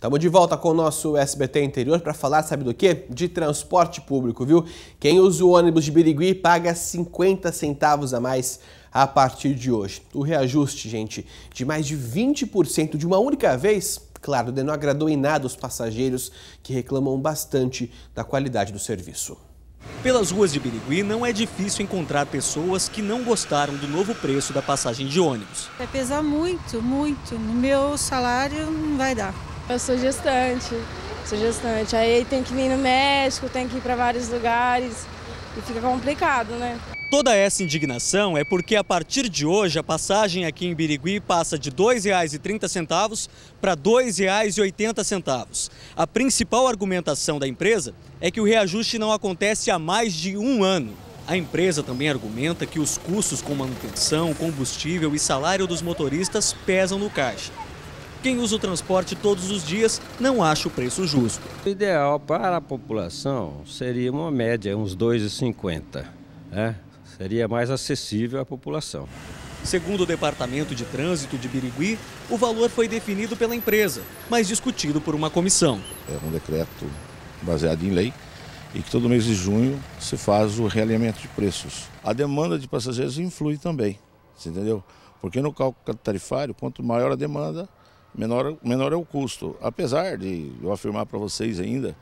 Estamos de volta com o nosso SBT Interior para falar, sabe do quê? De transporte público, viu? Quem usa o ônibus de Birigui paga 50 centavos a mais a partir de hoje. O reajuste, gente, de mais de 20% de uma única vez, claro, não agradou em nada os passageiros que reclamam bastante da qualidade do serviço. Pelas ruas de Birigui não é difícil encontrar pessoas que não gostaram do novo preço da passagem de ônibus. Vai pesar muito, muito. No meu salário não vai dar. Eu sou gestante, sou gestante. Aí tem que vir no México, tem que ir para vários lugares e fica complicado, né? Toda essa indignação é porque a partir de hoje a passagem aqui em Birigui passa de R$ 2,30 para R$ 2,80. A principal argumentação da empresa é que o reajuste não acontece há mais de um ano. A empresa também argumenta que os custos com manutenção, combustível e salário dos motoristas pesam no caixa. Quem usa o transporte todos os dias não acha o preço justo. O ideal para a população seria uma média, uns 2,50. Né? Seria mais acessível à população. Segundo o Departamento de Trânsito de Birigui, o valor foi definido pela empresa, mas discutido por uma comissão. É um decreto baseado em lei e que todo mês de junho se faz o realinhamento de preços. A demanda de passageiros influi também, entendeu? Porque no cálculo tarifário, quanto maior a demanda, menor, menor é o custo. Apesar de eu afirmar para vocês ainda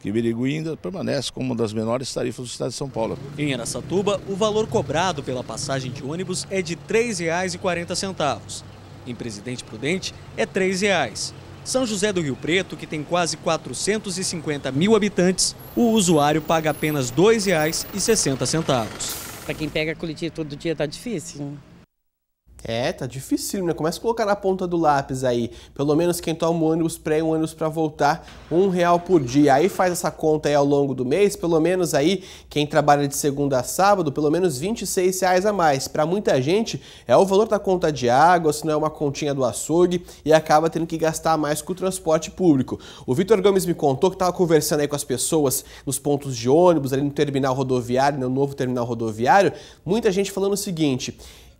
que Birigui ainda permanece como uma das menores tarifas do estado de São Paulo. Em Aracatuba, o valor cobrado pela passagem de ônibus é de R$ 3,40. Em Presidente Prudente, é R$ 3,00. São José do Rio Preto, que tem quase 450 mil habitantes, o usuário paga apenas R$ 2,60. Para quem pega coletivo todo dia está difícil. É, tá difícil, né? Começa a colocar na ponta do lápis aí. Pelo menos quem toma um ônibus pré e um ônibus para voltar, um real por dia. Aí faz essa conta aí ao longo do mês, pelo menos aí quem trabalha de segunda a sábado, pelo menos 26 reais a mais. Para muita gente é o valor da conta de água, se não é uma continha do açougue e acaba tendo que gastar mais com o transporte público. O Vitor Gomes me contou que tava conversando aí com as pessoas nos pontos de ônibus, ali no terminal rodoviário, no né, novo terminal rodoviário, muita gente falando o seguinte: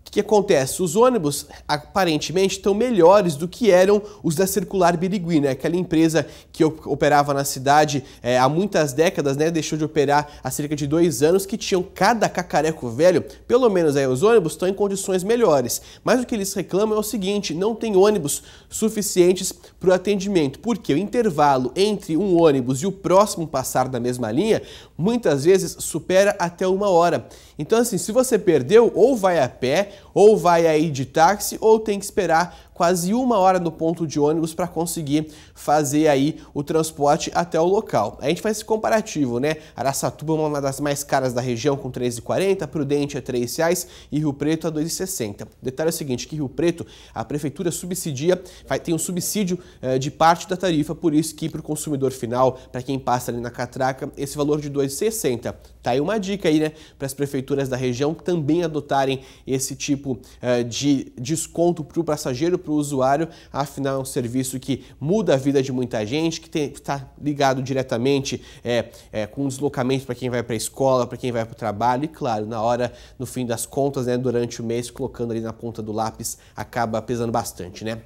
o que acontece? Os ônibus aparentemente estão melhores do que eram os da Circular Birigui, né? aquela empresa que operava na cidade é, há muitas décadas, né? deixou de operar há cerca de dois anos, que tinham cada cacareco velho, pelo menos aí, os ônibus estão em condições melhores. Mas o que eles reclamam é o seguinte, não tem ônibus suficientes para o atendimento, porque o intervalo entre um ônibus e o próximo passar da mesma linha, muitas vezes supera até uma hora. Então assim, se você perdeu, ou vai a pé, ou vai aí de táxi ou tem que esperar quase uma hora no ponto de ônibus para conseguir fazer aí o transporte até o local. A gente faz esse comparativo, né? Araçatuba é uma das mais caras da região com 3,40, Prudente é R$ reais e Rio Preto a é 2,60. Detalhe é o seguinte, que Rio Preto a prefeitura subsidia, tem um subsídio eh, de parte da tarifa, por isso que para o consumidor final, para quem passa ali na catraca, esse valor de 2,60. Tá aí uma dica aí, né, para as prefeituras da região também adotarem esse tipo eh, de desconto para o passageiro para o usuário, afinal é um serviço que muda a vida de muita gente, que está ligado diretamente é, é, com deslocamento para quem vai para a escola, para quem vai para o trabalho e, claro, na hora, no fim das contas, né, durante o mês, colocando ali na ponta do lápis, acaba pesando bastante, né?